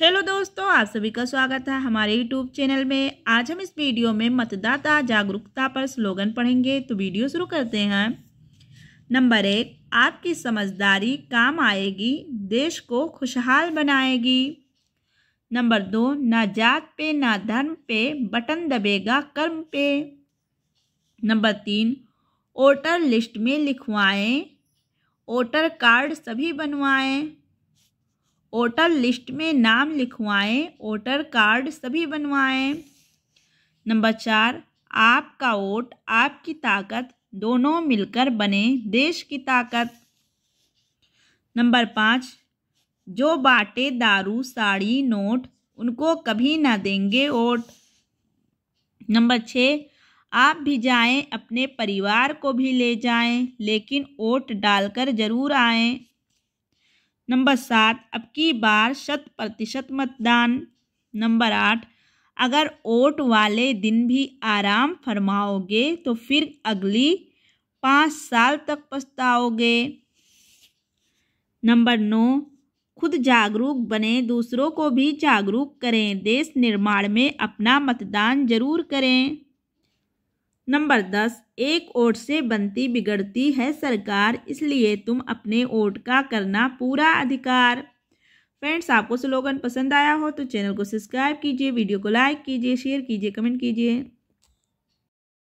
hello दोस्तों आप सभी का स्वागत है हमारे यूट्यूब चैनल में आज हम इस वीडियो में मतदाता जागरूकता पर स्लोगन पढ़ेंगे तो वीडियो शुरू करते हैं नंबर एक आपकी समझदारी काम आएगी देश को खुशहाल बनाएगी नंबर दो ना जात पे ना धर्म पे बटन दबेगा कर्म पे नंबर तीन वोटर लिस्ट में लिखवाएं वोटर कार्ड सभी बनवाएं वोटर लिस्ट में नाम लिखवाएं वोटर कार्ड सभी बनवाएं नंबर चार आपका वोट आपकी ताकत दोनों मिलकर बने देश की ताकत नंबर पाँच जो बाटे दारू साड़ी नोट उनको कभी ना देंगे वोट नंबर छः आप भी जाएं अपने परिवार को भी ले जाएं लेकिन वोट डालकर ज़रूर आएं नंबर सात अब की बार शत प्रतिशत मतदान नंबर आठ अगर वोट वाले दिन भी आराम फरमाओगे तो फिर अगली पाँच साल तक पछताओगे नंबर नौ खुद जागरूक बने दूसरों को भी जागरूक करें देश निर्माण में अपना मतदान जरूर करें नंबर दस एक वोट से बनती बिगड़ती है सरकार इसलिए तुम अपने वोट का करना पूरा अधिकार फ्रेंड्स आपको स्लोगन पसंद आया हो तो चैनल को सब्सक्राइब कीजिए वीडियो को लाइक कीजिए शेयर कीजिए कमेंट कीजिए